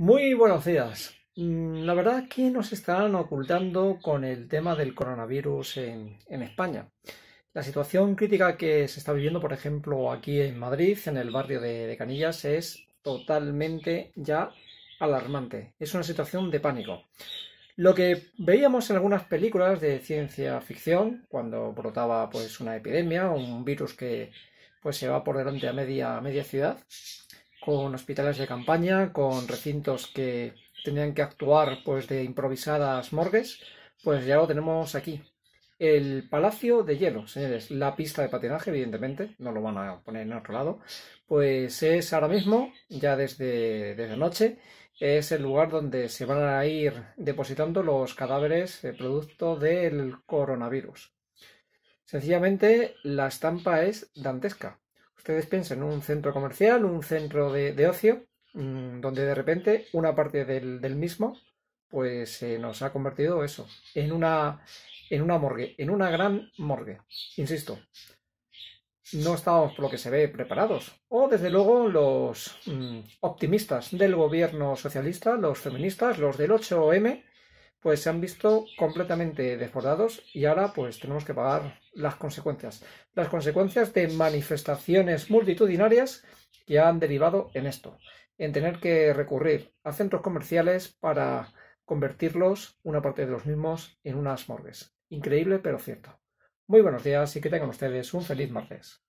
Muy buenos días. Mm, la verdad que nos están ocultando con el tema del coronavirus en, España. La situación crítica que se está viviendo, por ejemplo, aquí en Madrid, en el barrio de, Canillas, es totalmente ya alarmante. Es una situación de pánico. Lo que veíamos en algunas películas de ciencia ficción, cuando brotaba pues una epidemia, un virus que pues se va por delante a media ciudad, con hospitales de campaña, con recintos que tenían que actuar pues de improvisadas morgues, pues ya lo tenemos aquí. El Palacio de Hielo, señores, la pista de patinaje, evidentemente, no lo van a poner en otro lado, pues es ahora mismo, ya desde, desde noche, es el lugar donde se van a ir depositando los cadáveres producto del coronavirus. Sencillamente, la estampa es dantesca. Ustedes piensen, un centro comercial, un centro de, ocio, mm, donde de repente una parte del, mismo pues se eh, nos ha convertido eso, en una, en una morgue, en una gran morgue, insisto. No estamos por lo que se ve, preparados. O, desde luego, los mm, optimistas del gobierno socialista, los feministas, los del 8M, pues se han visto completamente desbordados y ahora pues tenemos que pagar las consecuencias. Las consecuencias de manifestaciones multitudinarias que han derivado en esto, en tener que recurrir a centros comerciales para convertirlos, una parte de los mismos, en unas morgues. Increíble pero cierto. Muy buenos días y que tengan ustedes un feliz martes.